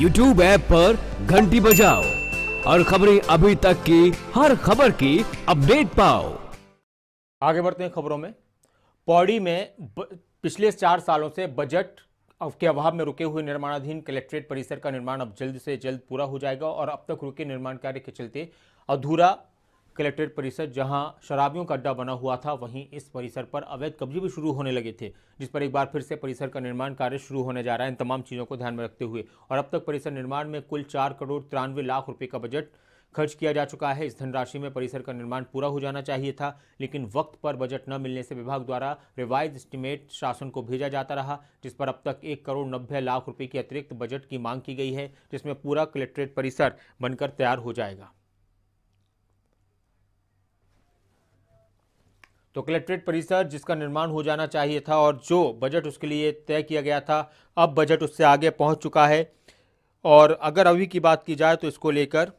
YouTube app पर घंटी बजाओ और खबरें अभी तक की हर खबर की अपडेट पाओ आगे बढ़ते हैं खबरों में पौड़ी में पिछले चार सालों से बजट के अभाव में रुके हुए निर्माणाधीन कलेक्ट्रेट परिसर का निर्माण अब जल्द से जल्द पूरा हो जाएगा और अब तक रुके निर्माण कार्य के चलते अधूरा कलेक्ट्रेट परिसर जहां शराबियों का अड्डा बना हुआ था वहीं इस परिसर पर अवैध कब्जे भी शुरू होने लगे थे जिस पर एक बार फिर से परिसर का निर्माण कार्य शुरू होने जा रहा है इन तमाम चीज़ों को ध्यान में रखते हुए और अब तक परिसर निर्माण में कुल चार करोड़ तिरानवे लाख रुपये का बजट खर्च किया जा चुका है इस धनराशि में परिसर का निर्माण पूरा हो जाना चाहिए था लेकिन वक्त पर बजट न मिलने से विभाग द्वारा रिवाइज एस्टिमेट शासन को भेजा जाता रहा जिस पर अब तक एक करोड़ नब्बे लाख रुपए की अतिरिक्त बजट की मांग की गई है जिसमें पूरा कलेक्ट्रेट परिसर बनकर तैयार हो जाएगा तो कलेक्ट्रेट परिसर जिसका निर्माण हो जाना चाहिए था और जो बजट उसके लिए तय किया गया था अब बजट उससे आगे पहुंच चुका है और अगर अभी की बात की जाए तो इसको लेकर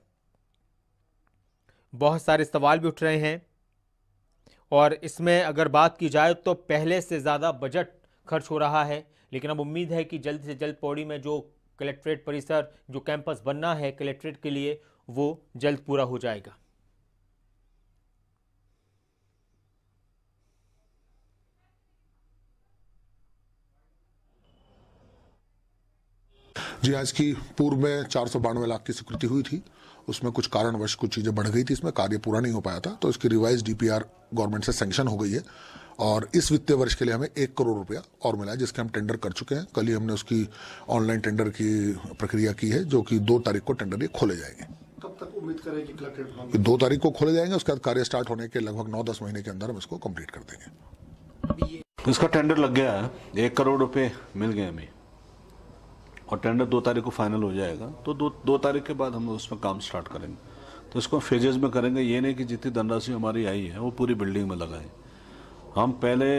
बहुत सारे सवाल भी उठ रहे हैं और इसमें अगर बात की जाए तो पहले से ज़्यादा बजट खर्च हो रहा है लेकिन अब उम्मीद है कि जल्द से जल्द पौड़ी में जो कलेक्ट्रेट परिसर जो कैंपस बनना है कलेक्ट्रेट के लिए वो जल्द पूरा हो जाएगा जी हाँ इसकी पूर्व में चार सौ बानवे लाख की स्वीकृति हुई थी उसमें कुछ कारणवश कुछ चीज़ें बढ़ गई थी इसमें कार्य पूरा नहीं हो पाया था तो इसकी रिवाइज डी गवर्नमेंट से सेंक्शन हो गई है और इस वित्तीय वर्ष के लिए हमें एक करोड़ रुपया और मिला है जिसके हम टेंडर कर चुके हैं कल ही हमने उसकी ऑनलाइन टेंडर की प्रक्रिया की है जो कि दो तारीख को टेंडर ये खोले जाएंगे कब तक उम्मीद करें कि कलेक्टेड होंगे दो तारीख को खोले जाएंगे उसके बाद कार्य स्टार्ट होने के लगभग नौ दस महीने के अंदर हम इसको कंप्लीट कर देंगे इसका टेंडर लग गया है एक करोड़ रुपए मिल गए हमें और टेंडर दो तारीख को फाइनल हो जाएगा तो दो दो तारीख के बाद हम उसमें काम स्टार्ट करेंगे तो इसको फेजेज में करेंगे ये नहीं कि जितनी धनराशि हमारी आई है वो पूरी बिल्डिंग में लगाएं हम पहले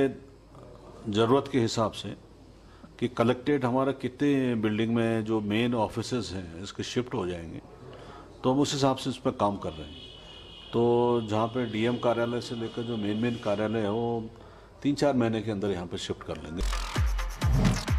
ज़रूरत के हिसाब से कि कलेक्टेड हमारा कितने बिल्डिंग में जो मेन ऑफिस हैं इसके शिफ्ट हो जाएंगे तो हम उस हिसाब से इस पर काम कर रहे हैं तो जहाँ पे डीएम कार्यालय से लेकर जो मेन मेन कार्यालय है वो तीन चार महीने के अंदर यहाँ पे शिफ्ट कर लेंगे